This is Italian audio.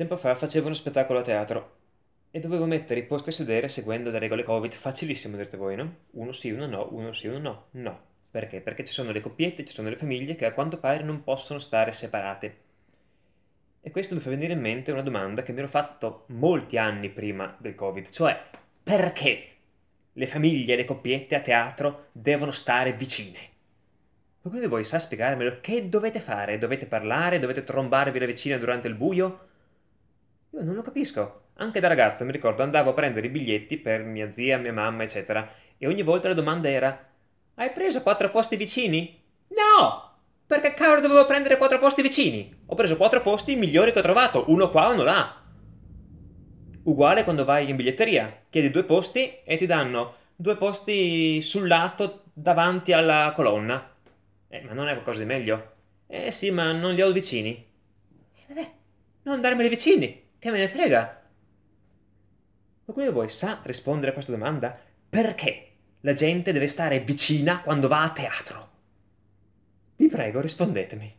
Tempo fa facevo uno spettacolo a teatro e dovevo mettere i posti a sedere seguendo le regole Covid, facilissimo direte voi, no? Uno sì, uno no, uno sì, uno no, no. Perché? Perché ci sono le coppiette, ci sono le famiglie che a quanto pare non possono stare separate. E questo mi fa venire in mente una domanda che mi ero fatto molti anni prima del Covid, cioè perché le famiglie e le coppiette a teatro devono stare vicine? Qualcuno di voi sa spiegarmelo? Che dovete fare? Dovete parlare? Dovete trombarvi la vicina durante il buio? Io non lo capisco. Anche da ragazzo mi ricordo andavo a prendere i biglietti per mia zia, mia mamma, eccetera, e ogni volta la domanda era: Hai preso quattro posti vicini? No! Perché cavolo dovevo prendere quattro posti vicini? Ho preso quattro posti migliori che ho trovato, uno qua, uno là. Uguale quando vai in biglietteria, chiedi due posti e ti danno due posti sul lato davanti alla colonna. Eh, ma non è qualcosa di meglio? Eh sì, ma non li ho vicini. Eh, vabbè, non darmeli vicini. Che me ne frega? Qualcuno di voi sa rispondere a questa domanda? Perché la gente deve stare vicina quando va a teatro? Vi prego, rispondetemi.